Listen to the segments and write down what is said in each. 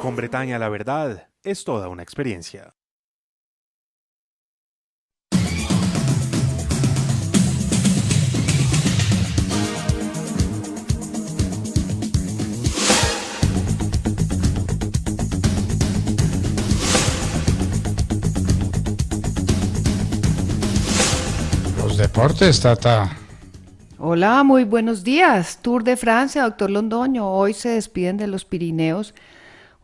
Con Bretaña la verdad es toda una experiencia. los deportes, Tata. Hola, muy buenos días. Tour de Francia, doctor Londoño. Hoy se despiden de los Pirineos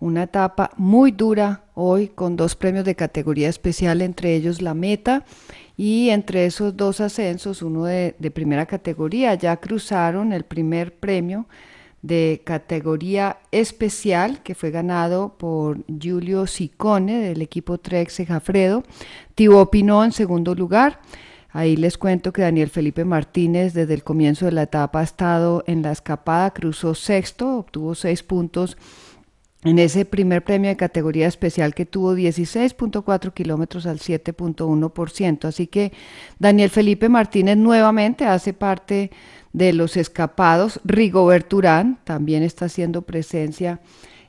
una etapa muy dura hoy con dos premios de categoría especial, entre ellos la meta, y entre esos dos ascensos, uno de, primera categoría, ya cruzaron el primer premio de categoría especial que fue ganado por Julio Sicone del equipo Trex Jafredo, Tibo Pinó en segundo lugar, Ahí les cuento que Daniel Felipe Martínez desde el comienzo de la etapa ha estado en la escapada, cruzó sexto, obtuvo seis puntos en ese primer premio de categoría especial que tuvo 16.4 kilómetros al 7.1%. Así que Daniel Felipe Martínez nuevamente hace parte de los escapados. rigo Urán también está haciendo presencia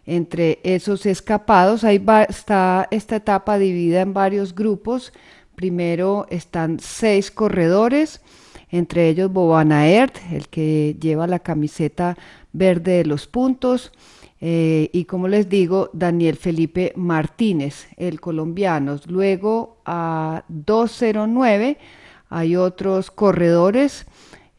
entre esos escapados. Ahí está esta etapa dividida en varios grupos. Primero están seis corredores, entre ellos Bobanaert, el que lleva la camiseta verde de los puntos. Eh, y como les digo, Daniel Felipe Martínez, el colombiano. Luego a 209 hay otros corredores,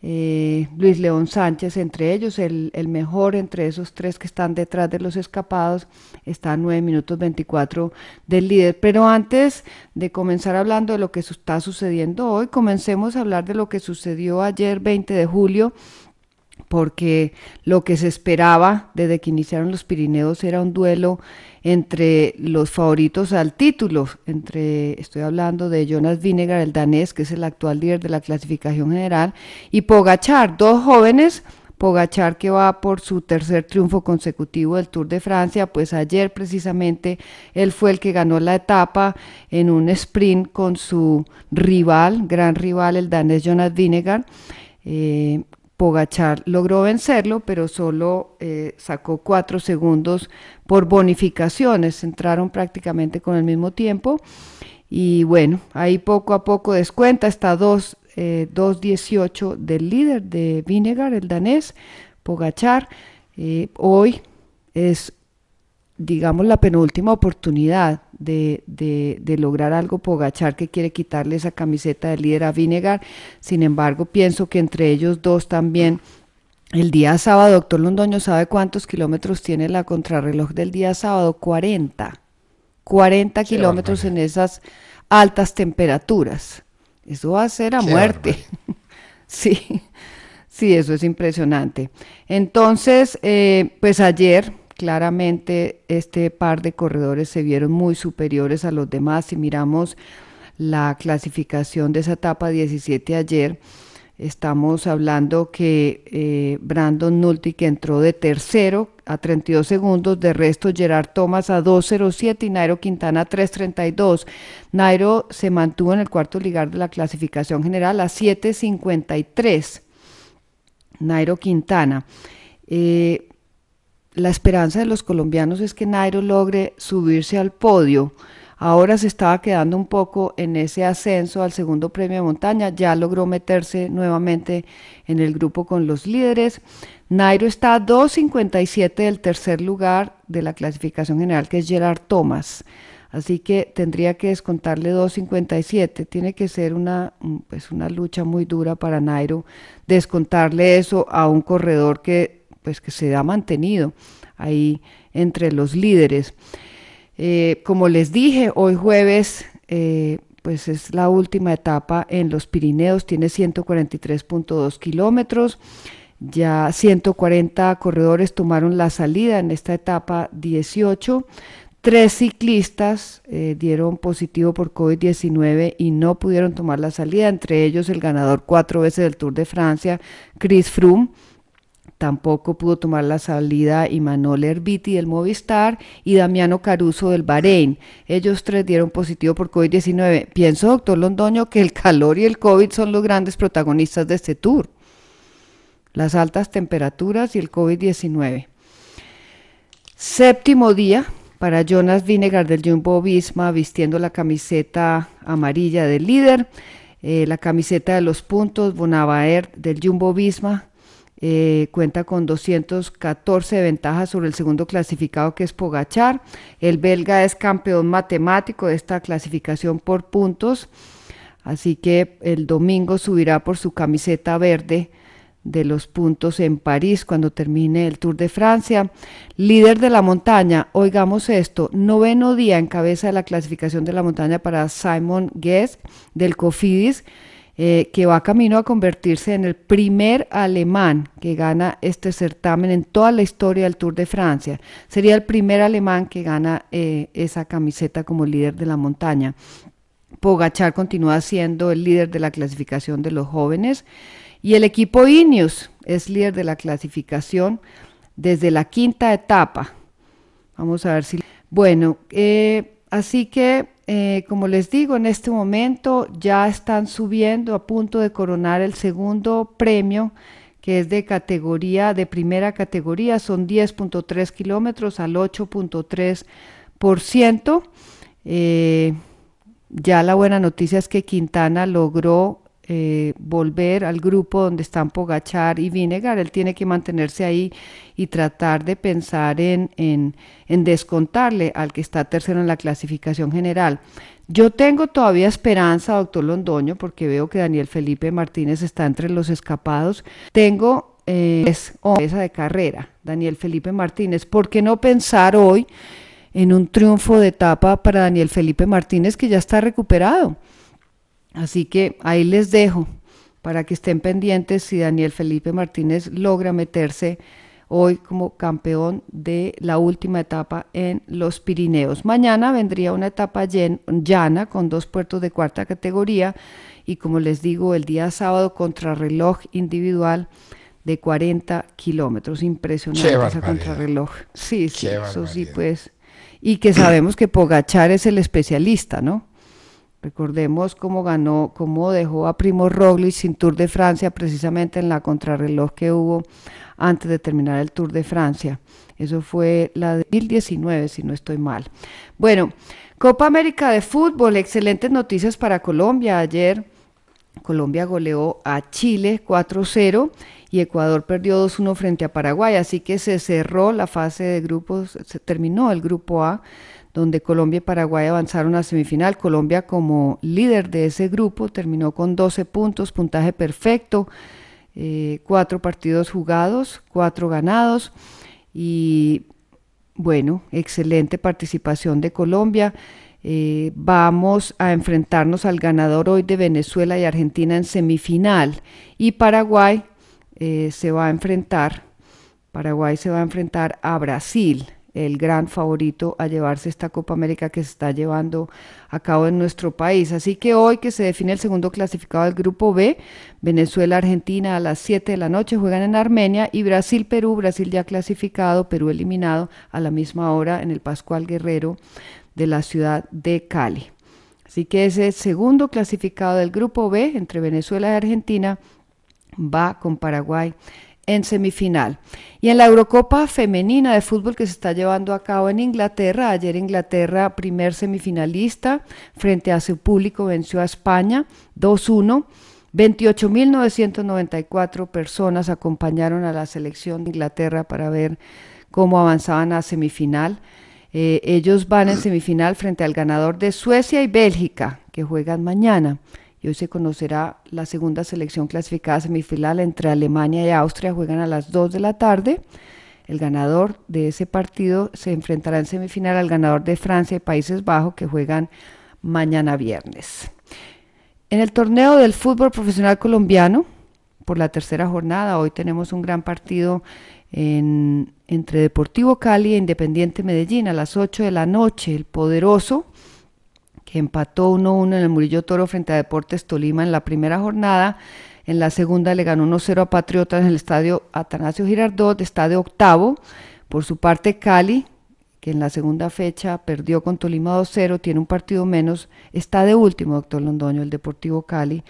eh, Luis León Sánchez entre ellos, el, el, mejor entre esos tres que están detrás de los escapados, está a 9 minutos 24 del líder. Pero antes de comenzar hablando de lo que está sucediendo hoy, comencemos a hablar de lo que sucedió ayer 20 de julio porque lo que se esperaba desde que iniciaron los Pirineos era un duelo entre los favoritos al título, entre, estoy hablando de Jonas Vinegar, el danés, que es el actual líder de la clasificación general, y Pogachar, dos jóvenes Pogachar que va por su tercer triunfo consecutivo del Tour de Francia, pues ayer precisamente él fue el que ganó la etapa en un sprint con su rival, gran rival, el danés Jonas Vinegar. Eh, Pogachar logró vencerlo, pero solo eh, sacó cuatro segundos por bonificaciones. Entraron prácticamente con el mismo tiempo. Y bueno, ahí poco a poco descuenta está 2.18 eh, del líder de Vinegar, el danés, Pogachar. Eh, hoy es, digamos, la penúltima oportunidad de, lograr algo Pogachar que quiere quitarle esa camiseta de líder a Vinegar. Sin embargo, pienso que entre ellos dos también. El día sábado, doctor Londoño, ¿sabe cuántos kilómetros tiene la contrarreloj del día sábado? 40. 40 kilómetros en esas altas temperaturas. Eso va a ser a muerte. sí, sí, eso es impresionante. Entonces, eh, pues ayer Claramente este par de corredores se vieron muy superiores a los demás. Si miramos la clasificación de esa etapa 17 ayer, estamos hablando que eh, Brandon Nulti que entró de tercero a 32 segundos, de resto Gerard Thomas a 2.07 y Nairo Quintana a 3.32. Nairo se mantuvo en el cuarto lugar de la clasificación general a 7.53. Nairo Quintana. Eh, la esperanza de los colombianos es que Nairo logre subirse al podio. Ahora se estaba quedando un poco en ese ascenso al segundo premio de montaña, ya logró meterse nuevamente en el grupo con los líderes. Nairo está a 2.57 del tercer lugar de la clasificación general, que es Gerard Thomas. Así que tendría que descontarle 2.57. Tiene que ser una, pues una lucha muy dura para Nairo descontarle eso a un corredor que pues que se ha mantenido ahí entre los líderes. Eh, como les dije, hoy jueves, eh, pues es la última etapa en los Pirineos, tiene 143.2 kilómetros. Ya 140 corredores tomaron la salida en esta etapa 18. Tres ciclistas eh, dieron positivo por COVID-19 y no pudieron tomar la salida, entre ellos el ganador cuatro veces del Tour de Francia, Chris Froome, Tampoco pudo tomar la salida Imanol Herbiti del Movistar y Damiano Caruso del Bahrein. Ellos tres dieron positivo por COVID-19. Pienso, doctor Londoño, que el calor y el COVID son los grandes protagonistas de este tour. Las altas temperaturas y el COVID-19. Séptimo día para Jonas Vinegar del Jumbo Visma vistiendo la camiseta amarilla del líder, eh, la camiseta de los puntos, Bonavaer del Jumbo Visma eh, cuenta con 214 ventajas sobre el segundo clasificado que es Pogachar. El belga es campeón matemático de esta clasificación por puntos, así que el domingo subirá por su camiseta verde de los puntos en París cuando termine el Tour de Francia. Líder de la montaña, oigamos esto, noveno día en cabeza de la clasificación de la montaña para Simon Guest del Cofidis eh, que va camino a convertirse en el primer alemán que gana este certamen en toda la historia del Tour de Francia. Sería el primer alemán que gana eh, esa camiseta como líder de la montaña. Pogachar continúa siendo el líder de la clasificación de los jóvenes y el equipo Ineos es líder de la clasificación desde la quinta etapa. Vamos a ver si... Bueno, eh, así que eh, como les digo, en este momento ya están subiendo a punto de coronar el segundo premio que es de categoría, de primera categoría, son 10.3 kilómetros al 8.3%. Eh, ya la buena noticia es que Quintana logró eh, volver al grupo donde están Pogachar y Vinegar. Él tiene que mantenerse ahí y tratar de pensar en, en, descontarle al que está tercero en la clasificación general. Yo tengo todavía esperanza, doctor Londoño, porque veo que Daniel Felipe Martínez está entre los escapados. Tengo eh, esa de carrera, Daniel Felipe Martínez. ¿Por qué no pensar hoy en un triunfo de etapa para Daniel Felipe Martínez que ya está recuperado? Así que ahí les dejo para que estén pendientes si Daniel Felipe Martínez logra meterse hoy como campeón de la última etapa en los Pirineos. Mañana vendría una etapa llana con dos puertos de cuarta categoría y como les digo, el día sábado contrarreloj individual de 40 kilómetros. Impresionante contrarreloj. Sí, sí, eso sí, pues. Y que sabemos que Pogachar es el especialista, ¿no? Recordemos cómo ganó, cómo dejó a Primo Roglic sin Tour de Francia precisamente en la contrarreloj que hubo antes de terminar el Tour de Francia. Eso fue la de 2019, si no estoy mal. Bueno, Copa América de Fútbol, excelentes noticias para Colombia. Ayer Colombia goleó a Chile 4-0 y Ecuador perdió 2-1 frente a Paraguay, así que se cerró la fase de grupos, se terminó el grupo A donde Colombia y Paraguay avanzaron a semifinal. Colombia como líder de ese grupo terminó con 12 puntos, puntaje perfecto, eh, cuatro partidos jugados, cuatro ganados y bueno, excelente participación de Colombia. Eh, vamos a enfrentarnos al ganador hoy de Venezuela y Argentina en semifinal y Paraguay eh, se va a enfrentar. Paraguay se va a enfrentar a Brasil el gran favorito a llevarse esta Copa América que se está llevando a cabo en nuestro país. Así que hoy que se define el segundo clasificado del Grupo B, Venezuela, Argentina a las 7 de la noche juegan en Armenia y Brasil, Perú, Brasil ya clasificado, Perú eliminado a la misma hora en el Pascual Guerrero de la ciudad de Cali. Así que ese segundo clasificado del Grupo B entre Venezuela y Argentina va con Paraguay en semifinal. Y en la Eurocopa femenina de fútbol que se está llevando a cabo en Inglaterra, ayer Inglaterra primer semifinalista frente a su público venció a España 2-1. 28.994 personas acompañaron a la selección de Inglaterra para ver cómo avanzaban a semifinal. Eh, ellos van en semifinal frente al ganador de Suecia y Bélgica, que juegan mañana hoy se conocerá la segunda selección clasificada semifinal entre Alemania y Austria. Juegan a las 2 de la tarde. El ganador de ese partido se enfrentará en semifinal al ganador de Francia y Países Bajos que juegan mañana viernes. En el torneo del fútbol profesional colombiano, por la tercera jornada, hoy tenemos un gran partido entre Deportivo Cali e Independiente Medellín a las 8 de la noche. El poderoso empató 1-1 en el Murillo Toro frente a Deportes Tolima en la primera jornada. En la segunda le ganó 1-0 a Patriotas en el estadio Atanasio Girardot, está de octavo. Por su parte, Cali, que en la segunda fecha perdió con Tolima 2-0, tiene un partido menos, está de último, doctor Londoño, el Deportivo Cali.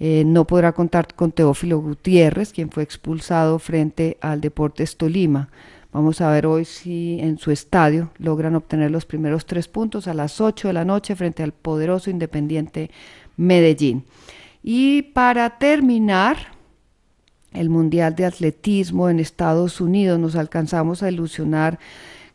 Eh, no podrá contar con Teófilo Gutiérrez, quien fue expulsado frente al Deportes Tolima. Vamos a ver hoy si en su estadio logran obtener los primeros tres puntos a las 8 de la noche frente al poderoso Independiente Medellín. Y para terminar, el Mundial de Atletismo en Estados Unidos nos alcanzamos a ilusionar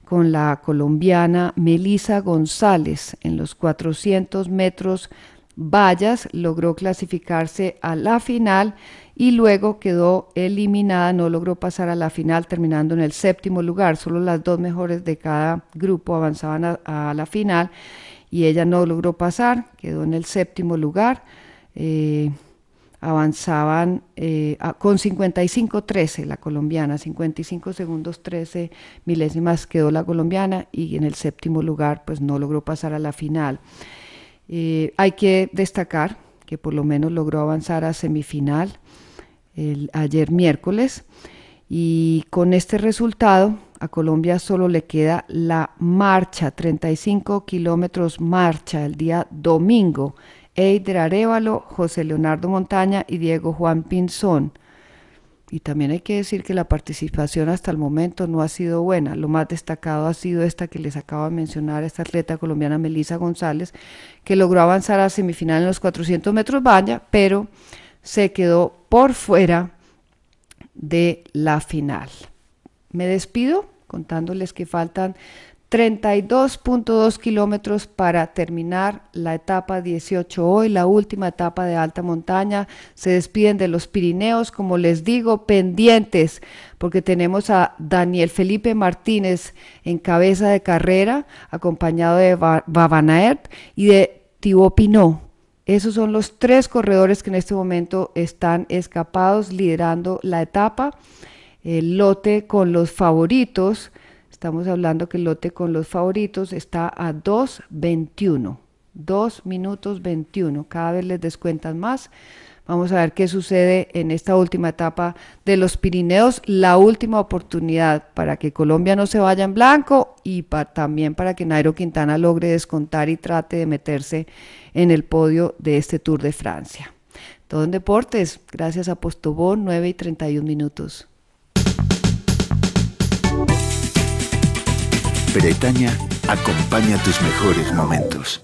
con la colombiana Melisa González en los 400 metros vallas, logró clasificarse a la final y luego quedó eliminada, no logró pasar a la final terminando en el séptimo lugar, solo las dos mejores de cada grupo avanzaban a, la final y ella no logró pasar, quedó en el séptimo lugar, eh, avanzaban eh, con 55-13 la colombiana, 55 segundos 13 milésimas quedó la colombiana y en el séptimo lugar pues no logró pasar a la final. Eh, hay que destacar que por lo menos logró avanzar a semifinal el, ayer miércoles. Y con este resultado a Colombia solo le queda la marcha, 35 kilómetros marcha el día domingo. Eider Arevalo, José Leonardo Montaña y Diego Juan Pinzón. Y también hay que decir que la participación hasta el momento no ha sido buena. Lo más destacado ha sido esta que les acabo de mencionar, esta atleta colombiana Melisa González, que logró avanzar a semifinal en los 400 metros vaya, pero se quedó por fuera de la final. Me despido contándoles que faltan 32.2 kilómetros para terminar la etapa 18 hoy, la última etapa de alta montaña. Se despiden de los Pirineos, como les digo, pendientes, porque tenemos a Daniel Felipe Martínez en cabeza de carrera, acompañado de Babanaert y de Thibaut Pinot. Esos son los tres corredores que en este momento están escapados liderando la etapa. El lote con los favoritos Estamos hablando que el lote con los favoritos está a 2.21. 2 minutos 21. Cada vez les descuentan más. Vamos a ver qué sucede en esta última etapa de los Pirineos, la última oportunidad para que Colombia no se vaya en blanco y también para que Nairo Quintana logre descontar y trate de meterse en el podio de este Tour de Francia. Todo en deportes, gracias a Postobón, 9 y 31 minutos. Bretaña acompaña tus mejores momentos.